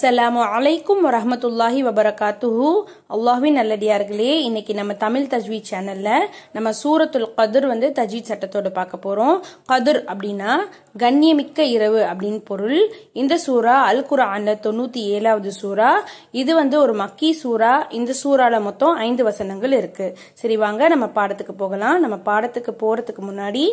அஸ்ஸலாமு அலைக்கும் வரமத்துல்லாஹி வபரகாத்துஹு அல்லாஹின் நல்லடியார்களே இன்னைக்கு நம்ம தமிழ் தஜ்வீத் சேனலில் நம்ம சூரத்துல் கதிர் வந்து தஜ்வீத் சட்டத்தோடு பார்க்க போகிறோம் கதிர் அப்படின்னா கண்ணியமிக்க இரவு அப்படின்னு பொருள் இந்த சூறா அல் குரான்ல தொண்ணூற்றி ஏழாவது சூறா இது வந்து ஒரு மக்கி சூரா இந்த சூறாவில் மொத்தம் ஐந்து வசனங்கள் இருக்குது சரி வாங்க நம்ம பாடத்துக்கு போகலாம் நம்ம பாடத்துக்கு போகிறதுக்கு முன்னாடி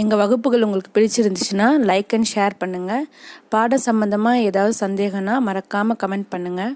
எங்கள் வகுப்புகள் உங்களுக்கு பிடிச்சிருந்துச்சுன்னா லைக் அண்ட் ஷேர் பண்ணுங்கள் பாட சம்மந்தமாக ஏதாவது சந்தேகம்னா மறக்காமல் கமெண்ட் பண்ணுங்கள்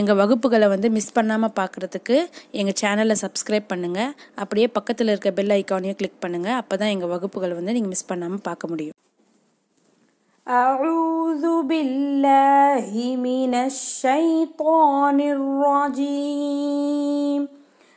எங்கள் வகுப்புகளை வந்து மிஸ் பண்ணாமல் பார்க்குறதுக்கு எங்கள் சேனலை சப்ஸ்கிரைப் பண்ணுங்கள் அப்படியே பக்கத்தில் இருக்க பெல் ஐக்கானையும் கிளிக் பண்ணுங்கள் அப்போ தான் எங்கள் வகுப்புகளை வந்து நீங்கள் மிஸ் பண்ணாமல் பார்க்க முடியும் أعوذ بالله من الشيطان الرجيم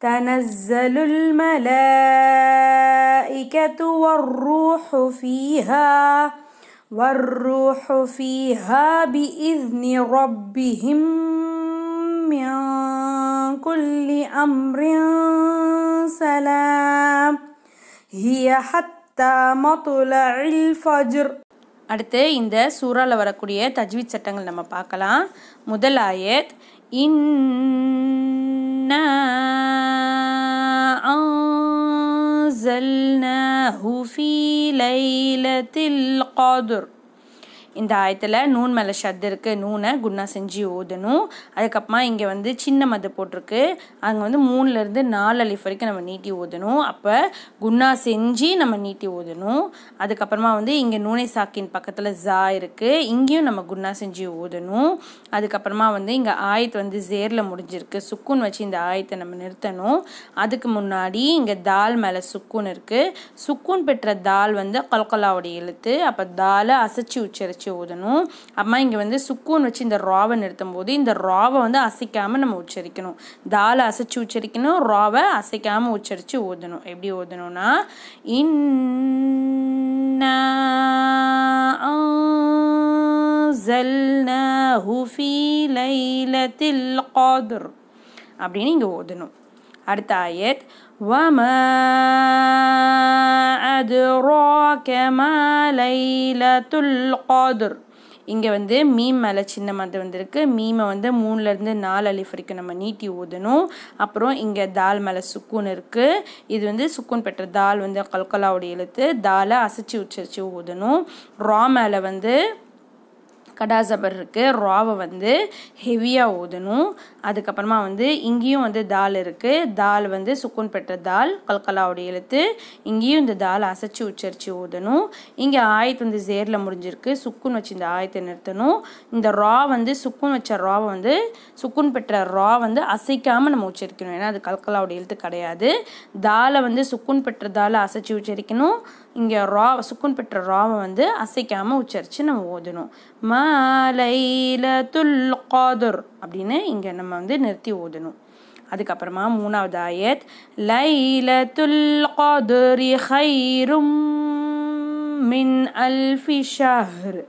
تنزل الملائكة والروح فيها والروح فيها بإذن ربهم من كل أمر سلام هي حتى مطلع الفجر அடுத்து இந்த சூறாவில் வரக்கூடிய தஜ்வீத் சட்டங்கள் நம்ம பார்க்கலாம் முதல் ஆயத் இன் أنزلناه في ليلة القدر இந்த ஆயத்தில் நூன் மேலே ஷத்து இருக்குது நூனை குண்ணா செஞ்சு ஓதணும் அதுக்கப்புறமா இங்கே வந்து சின்ன மது போட்டிருக்கு அங்கே வந்து மூணுலேருந்து நாலு அலிஃப் வரைக்கும் நம்ம நீட்டி ஓதணும் அப்போ குண்ணா செஞ்சு நம்ம நீட்டி ஓதணும் அதுக்கப்புறமா வந்து இங்கே நூனை சாக்கின் பக்கத்தில் ஜா இருக்குது இங்கேயும் நம்ம குண்ணா செஞ்சு ஓதணும் அதுக்கப்புறமா வந்து இங்கே ஆயத்து வந்து ஜேரில் முடிஞ்சிருக்கு சுக்குன் வச்சு இந்த ஆயத்தை நம்ம நிறுத்தணும் அதுக்கு முன்னாடி இங்கே தால் மேலே சுக்குன் இருக்குது சுக்குன் பெற்ற தால் வந்து கல்கலாவுடைய எழுத்து அப்போ தாலை அசைச்சு உச்சரிச்சு வச்சு ஊதணும் அப்புறமா இங்கே வந்து சுக்கூன் வச்சு இந்த ராவை நிறுத்தும் போது இந்த ராவை வந்து அசைக்காமல் நம்ம உச்சரிக்கணும் தாலை அசைச்சு உச்சரிக்கணும் ராவை அசைக்காமல் உச்சரித்து ஊதணும் எப்படி ஓதணும்னா இன்னா அன்சல்னாஹு ஃபீ லைலத்தில் அப்படின்னு இங்கே ஓதணும் அடுத்த ஆயத் வம أدراك ما துல் القدر இங்கே வந்து மீம் மேலே சின்ன மாதிரி வந்திருக்கு மீமை வந்து மூணுலேருந்து நாலு அலிஃப் வரைக்கும் நம்ம நீட்டி ஊதணும் அப்புறம் இங்கே தால் மேலே சுக்கூன் இருக்குது இது வந்து சுக்கூன் பெற்ற தால் வந்து கல்கலாவுடைய எழுத்து தாலை அசைச்சு உச்சரித்து ஊதணும் ரா மேலே வந்து கடாசபர் இருக்குது ராவை வந்து ஹெவியாக ஊதணும் அதுக்கப்புறமா வந்து இங்கேயும் வந்து தால் இருக்குது தால் வந்து சுக்குன் பெற்ற தால் கல்கலாவுடைய எழுத்து இங்கேயும் இந்த தால் அசைச்சி உச்சரித்து ஊதணும் இங்கே ஆயத்து வந்து ஜேரில் முடிஞ்சிருக்கு சுக்குன் வச்சு இந்த ஆயத்தை நிறுத்தணும் இந்த ரா வந்து சுக்குன் வச்ச ராவை வந்து சுக்குன் பெற்ற ரா வந்து அசைக்காமல் நம்ம உச்சரிக்கணும் ஏன்னா அது கல்கலாவுடைய எழுத்து கிடையாது தாலை வந்து சுக்குன் பெற்ற தாலை அசைச்சு உச்சரிக்கணும் இங்கே ரா சுக்குன் பெற்ற ராவை வந்து அசைக்காமல் உச்சரித்து நம்ம ஓதணும் மலையில துல் காதுர் அப்படின்னு இங்கே நம்ம வந்து நிறுத்தி ஓதணும் அதுக்கப்புறமா மூணாவது ஆயத் லைல துல் காதுரி ஹைரும் மின் அல்ஃபி ஷஹர்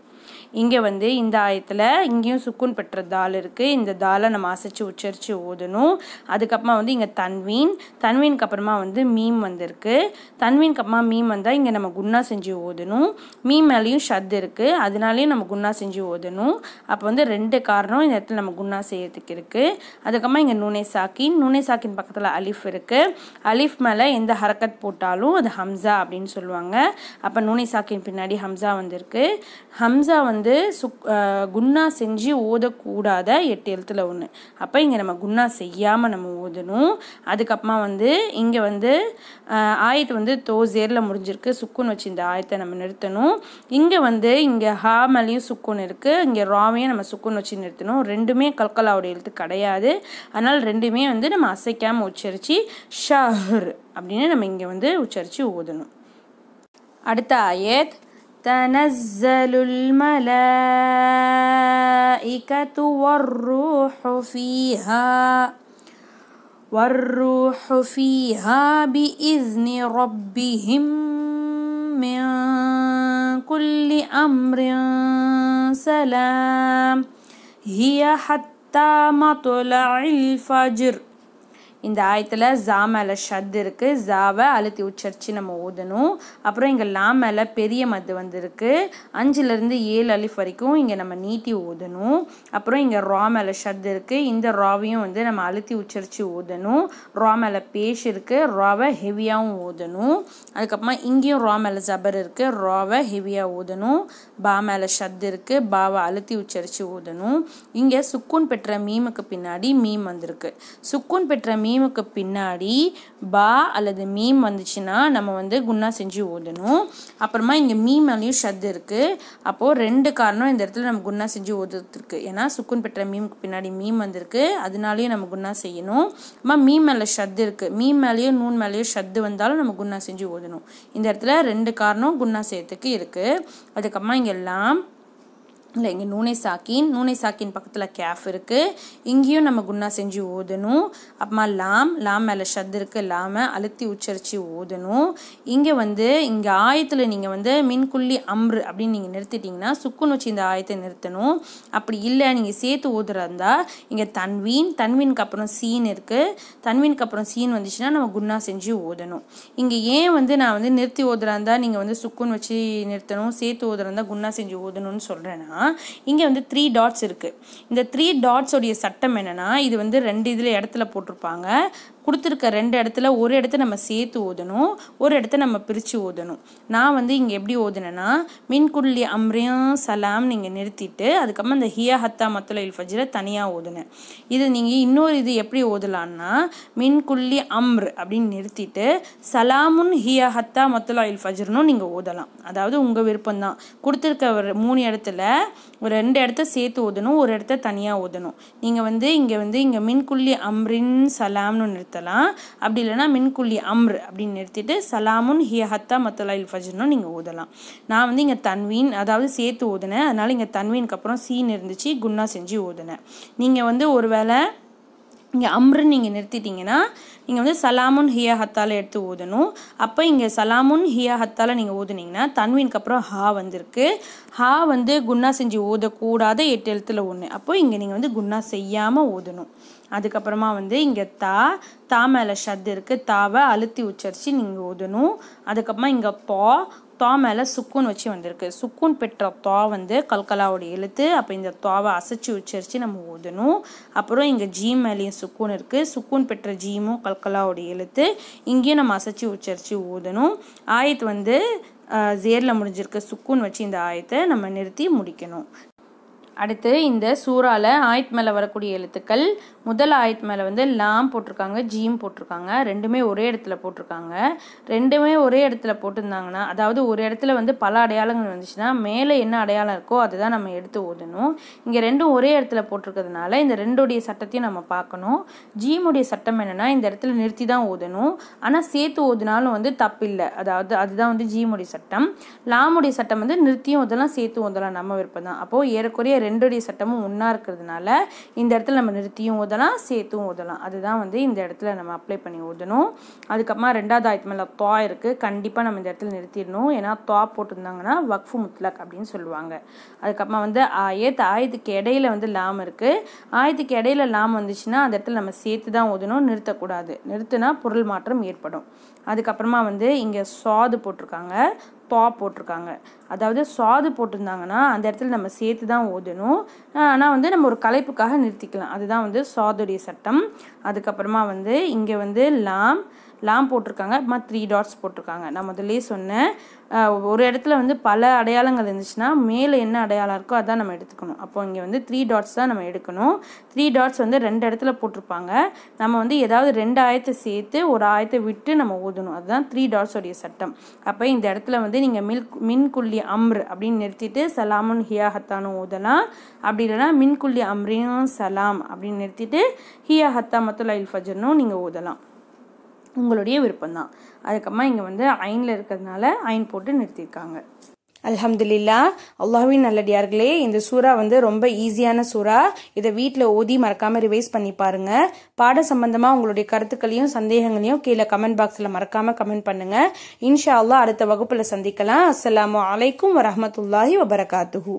இங்கே வந்து இந்த ஆயத்தில் இங்கேயும் சுக்குன் பெற்ற தால் இருக்குது இந்த தாலை நம்ம அசைச்சு உச்சரித்து ஓதணும் அதுக்கப்புறமா வந்து இங்கே தன்வீன் தன்வீனுக்கு அப்புறமா வந்து மீம் வந்திருக்கு தன்வீனுக்கு அப்புறமா மீம் வந்தால் இங்கே நம்ம குன்னா செஞ்சு ஓதணும் மீம் மேலேயும் ஷத் இருக்குது அதனாலையும் நம்ம குன்னா செஞ்சு ஓதணும் அப்போ வந்து ரெண்டு காரணம் இந்த இடத்துல நம்ம குன்னா செய்யறதுக்கு இருக்குது அதுக்கப்புறமா இங்கே நுனை சாக்கின் நுனை சாக்கின் பக்கத்தில் அலிஃப் இருக்குது அலிஃப் மேலே எந்த ஹரக்கத் போட்டாலும் அது ஹம்சா அப்படின்னு சொல்லுவாங்க அப்போ நுனை சாக்கின் பின்னாடி ஹம்சா வந்திருக்கு ஹம்சா வந்து வந்து சுக் குன்னா செஞ்சு ஓதக்கூடாத எட்டு எழுத்தில் ஒன்று அப்போ இங்கே நம்ம குன்னா செய்யாமல் நம்ம ஓதணும் அதுக்கப்புறமா வந்து இங்கே வந்து ஆயத்து வந்து தோசேரில் முடிஞ்சிருக்கு சுக்குன்னு வச்சு இந்த ஆயத்தை நம்ம நிறுத்தணும் இங்கே வந்து இங்கே ஹா சுக்குன்னு இருக்குது இங்கே ராமையும் நம்ம சுக்குன்னு வச்சு நிறுத்தணும் ரெண்டுமே கல்கலாவோட எழுத்து கிடையாது அதனால் ரெண்டுமே வந்து நம்ம அசைக்காமல் உச்சரித்து ஷஹர் அப்படின்னு நம்ம இங்கே வந்து உச்சரித்து ஓதணும் அடுத்த ஆயத் تنزل الملائكة والروح فيها والروح فيها بإذن ربهم من كل أمر سلام هي حتى مطلع الفجر இந்த ஆயத்தில் ஜா மேலே ஷத் இருக்குது ஜாவை அழுத்தி உச்சரித்து நம்ம ஓதணும் அப்புறம் இங்கே லா மேலே பெரிய மது வந்துருக்கு அஞ்சுலேருந்து ஏழு அலிஃப் வரைக்கும் இங்கே நம்ம நீட்டி ஓதணும் அப்புறம் இங்கே ரா மேலே ஷத் இருக்குது இந்த ராவையும் வந்து நம்ம அழுத்தி உச்சரித்து ஓதணும் ரா மேலே பேஷ் இருக்குது ராவை ஹெவியாகவும் ஓதணும் அதுக்கப்புறமா இங்கேயும் ரா மேலே ஜபர் இருக்குது ராவை ஹெவியாக ஓதணும் பா மேலே ஷத் இருக்குது பாவை அழுத்தி உச்சரித்து ஓதணும் இங்கே சுக்கூன் பெற்ற மீமுக்கு பின்னாடி மீம் வந்திருக்கு சுக்குன் பெற்ற மீன் மீமுக்கு பின்னாடி பா அல்லது மீம் வந்துச்சுன்னா நம்ம வந்து குன்னா செஞ்சு ஓதணும் அப்புறமா இங்கே மீம் மேலேயும் ஷத் இருக்குது அப்போது ரெண்டு காரணம் இந்த இடத்துல நம்ம குன்னா செஞ்சு ஓதுறதுக்கு ஏன்னா சுக்குன் பெற்ற மீமுக்கு பின்னாடி மீம் வந்திருக்கு அதனாலேயும் நம்ம குன்னா செய்யணும் அம்மா மீம் மேலே ஷத் இருக்குது மீம் மேலேயும் நூன் மேலேயும் ஷத்து வந்தாலும் நம்ம குன்னா செஞ்சு ஓதணும் இந்த இடத்துல ரெண்டு காரணம் குன்னா செய்யறதுக்கு இருக்குது அதுக்கப்புறமா இங்கே எல்லாம் இல்லை இங்கே நூனை சாக்கின் நூனை சாக்கின் பக்கத்தில் கேஃப் இருக்குது இங்கேயும் நம்ம குன்னா செஞ்சு ஓதணும் அப்புறமா லாம் லாம் மேலே ஷத் இருக்குது லாமை அழுத்தி உச்சரித்து ஓதணும் இங்கே வந்து இங்கே ஆயத்தில் நீங்கள் வந்து மின்குள்ளி அம்ரு அப்படின்னு நீங்கள் நிறுத்திட்டீங்கன்னா சுக்குன் வச்சு இந்த ஆயத்தை நிறுத்தணும் அப்படி இல்லை நீங்கள் சேர்த்து ஓதுறா இருந்தால் இங்கே தன்வீன் தன்வீனுக்கு அப்புறம் சீன் இருக்குது தன்வீனுக்கு அப்புறம் சீன் வந்துச்சுன்னா நம்ம குன்னா செஞ்சு ஓதணும் இங்கே ஏன் வந்து நான் வந்து நிறுத்தி ஓதுறா இருந்தால் நீங்கள் வந்து சுக்குன்னு வச்சு நிறுத்தணும் சேர்த்து ஓதுறாருந்தா குண்ணா குன்னா செஞ்சு ஓதணும்னு சொல்கிறேன்னா இங்கே வந்து த்ரீ டாட்ஸ் இருக்குது இந்த த்ரீ டாட்ஸோடைய சட்டம் என்னென்னா இது வந்து ரெண்டு இதில் இடத்துல போட்டிருப்பாங்க கொடுத்துருக்க ரெண்டு இடத்துல ஒரு இடத்த நம்ம சேர்த்து ஓதணும் ஒரு இடத்த நம்ம பிரித்து ஓதணும் நான் வந்து இங்கே எப்படி ஓதுனேன்னா மின்குள்ளி அம்ரியம் சலாம் நீங்கள் நிறுத்திட்டு அதுக்கப்புறம் அந்த ஹியா ஹத்தா மத்துல இல் ஃபஜ்ரை தனியாக ஓதுனேன் இது நீங்கள் இன்னொரு இது எப்படி ஓதலான்னா மின்குள்ளி அம்ர் அப்படின்னு நிறுத்திட்டு சலாமுன் ஹியா ஹத்தா மத்துல இல் நீங்கள் ஓதலாம் அதாவது உங்கள் விருப்பம்தான் கொடுத்துருக்க ஒரு மூணு இடத்துல ஒரு ரெண்டு இடத்த சேர்த்து ஓதணும் ஒரு இடத்த தனியாக ஓதணும் நீங்கள் வந்து இங்கே வந்து இங்கே மின்குள்ளி அம்ரின் சலாம்னு நிறுத்த நிறுத்தலாம் அப்படி இல்லைனா மின்குள்ளி அம்ரு அப்படின்னு நிறுத்திட்டு சலாமுன் ஹிய ஹத்தா மத்தலாயில் ஃபஜ்னும் நீங்கள் ஊதலாம் நான் வந்து இங்கே தன்வீன் அதாவது சேர்த்து ஊதினேன் அதனால் இங்கே தன்வீனுக்கு அப்புறம் சீன் இருந்துச்சு குன்னா செஞ்சு ஊதுனேன் நீங்கள் வந்து ஒரு வேளை இங்கே அம்ரு நீங்கள் நிறுத்திட்டிங்கன்னா நீங்கள் வந்து சலாமுன் ஹியா ஹத்தால் எடுத்து ஊதணும் அப்போ இங்கே சலாமுன் ஹியா ஹத்தால் நீங்கள் ஊதுனீங்கன்னா தன்வீனுக்கு அப்புறம் ஹா வந்திருக்கு ஹா வந்து குன்னா செஞ்சு ஊதக்கூடாத எட்டு எழுத்தில் ஒன்று அப்போ இங்கே நீங்கள் வந்து குன்னா செய்யாமல் ஊதணும் அதுக்கப்புறமா வந்து இங்கே தா தா மேலே ஷத் இருக்குது தாவை அழுத்தி உச்சரித்து நீங்கள் ஊதணும் அதுக்கப்புறமா இங்கே பா தா மேலே சுக்குன் வச்சு வந்திருக்கு சுக்குன் பெற்ற தா வந்து கல்கலாவோட எழுத்து அப்போ இந்த தாவை அசைச்சு உச்சரித்து நம்ம ஓதணும் அப்புறம் இங்கே ஜீ மேலேயும் சுக்குன் இருக்குது சுக்குன் பெற்ற ஜீமும் கல்கலாவோட எழுத்து இங்கேயும் நம்ம அசைச்சு உச்சரித்து ஓதணும் ஆயத்து வந்து ஜேரில் முடிஞ்சிருக்க சுக்குன் வச்சு இந்த ஆயத்தை நம்ம நிறுத்தி முடிக்கணும் அடுத்து இந்த சூறாவில் ஆயத் மேலே வரக்கூடிய எழுத்துக்கள் முதல் ஆயத் மேலே வந்து லாம் போட்டிருக்காங்க ஜீம் போட்டிருக்காங்க ரெண்டுமே ஒரே இடத்துல போட்டிருக்காங்க ரெண்டுமே ஒரே இடத்துல போட்டிருந்தாங்கன்னா அதாவது ஒரு இடத்துல வந்து பல அடையாளங்கள் வந்துச்சுன்னா மேலே என்ன அடையாளம் இருக்கோ அதுதான் நம்ம எடுத்து ஓதணும் இங்கே ரெண்டும் ஒரே இடத்துல போட்டிருக்கிறதுனால இந்த ரெண்டுடைய சட்டத்தையும் நம்ம பார்க்கணும் ஜீமுடைய சட்டம் என்னென்னா இந்த இடத்துல நிறுத்தி தான் ஓதணும் ஆனால் சேர்த்து ஓதுனாலும் வந்து தப்பில்லை அதாவது அதுதான் வந்து ஜீமுடைய சட்டம் லாமுடைய சட்டம் வந்து நிறுத்தியும் ஓதலாம் சேர்த்து ஓதலாம் நம்ம விருப்பம் தான் அப்போது ஏறக்குறைய ரெண்டுடைய சட்டமும் ஒன்றா இருக்கிறதுனால இந்த இடத்துல நம்ம நிறுத்தியும் ஓதலாம் சேர்த்தும் ஓதலாம் அதுதான் வந்து இந்த இடத்துல நம்ம அப்ளை பண்ணி ஓதணும் அதுக்கப்புறமா ரெண்டாவது ஆயத்து மேலே தா இருக்குது கண்டிப்பாக நம்ம இந்த இடத்துல நிறுத்திடணும் ஏன்னா தோ போட்டிருந்தாங்கன்னா வக்ஃபு முத்லக் அப்படின்னு சொல்லுவாங்க அதுக்கப்புறமா வந்து ஆயத் ஆயத்துக்கு இடையில வந்து லாம் இருக்குது ஆயத்துக்கு இடையில லாம் வந்துச்சுன்னா அந்த இடத்துல நம்ம சேர்த்து தான் ஓதணும் நிறுத்தக்கூடாது நிறுத்தினா பொருள் மாற்றம் ஏற்படும் அதுக்கப்புறமா வந்து இங்கே சாது போட்டிருக்காங்க பா போட்டிருக்காங்க அதாவது சாது போட்டிருந்தாங்கன்னா அந்த இடத்துல நம்ம சேர்த்து தான் ஓதணும் ஆனால் வந்து நம்ம ஒரு கலைப்புக்காக நிறுத்திக்கலாம் அதுதான் வந்து சாதுடைய சட்டம் அதுக்கப்புறமா வந்து இங்கே வந்து லாம் லாம் போட்டிருக்காங்க அப்புறமா த்ரீ டாட்ஸ் போட்டிருக்காங்க நான் முதல்லே சொன்னேன் ஒரு இடத்துல வந்து பல அடையாளங்கள் இருந்துச்சுன்னா மேலே என்ன அடையாளம் இருக்கோ அதான் நம்ம எடுத்துக்கணும் அப்போ இங்கே வந்து த்ரீ டாட்ஸ் தான் நம்ம எடுக்கணும் த்ரீ டாட்ஸ் வந்து ரெண்டு இடத்துல போட்டிருப்பாங்க நம்ம வந்து ஏதாவது ரெண்டு ஆயத்தை சேர்த்து ஒரு ஆயத்தை விட்டு நம்ம ஊதணும் அதுதான் த்ரீ டாட்ஸோடைய சட்டம் அப்போ இந்த இடத்துல வந்து நீங்கள் மில்க் மின்குள்ளி அம்ரு அப்படின்னு நிறுத்திட்டு சலாமுன் ஹியா ஹத்தானும் ஊதலாம் அப்படி இல்லைனா மின்குள்ளி அம்ரியும் சலாம் அப்படின்னு நிறுத்திட்டு ஹியா ஹத்தா இல் ஃபஜர்னும் நீங்கள் ஊதலாம் உங்களுடைய விருப்பம்தான் அதுக்கப்புறமா இங்கே வந்து அயனில் இருக்கிறதுனால அயன் போட்டு நிறுத்தியிருக்காங்க அல்ஹம்துலில்லா அல்லாஹின் நல்லடியார்களே இந்த சூறா வந்து ரொம்ப ஈஸியான சூறா இதை வீட்டில் ஓதி மறக்காம ரிவைஸ் பண்ணி பாருங்க பாட சம்பந்தமா உங்களுடைய கருத்துக்களையும் சந்தேகங்களையும் கீழே கமெண்ட் பாக்ஸில் மறக்காம கமெண்ட் பண்ணுங்க இன்ஷா அல்லா அடுத்த வகுப்பில் சந்திக்கலாம் அஸ்லாம் வலைக்கும் வரமத்துல்லாஹி வபரகாத்து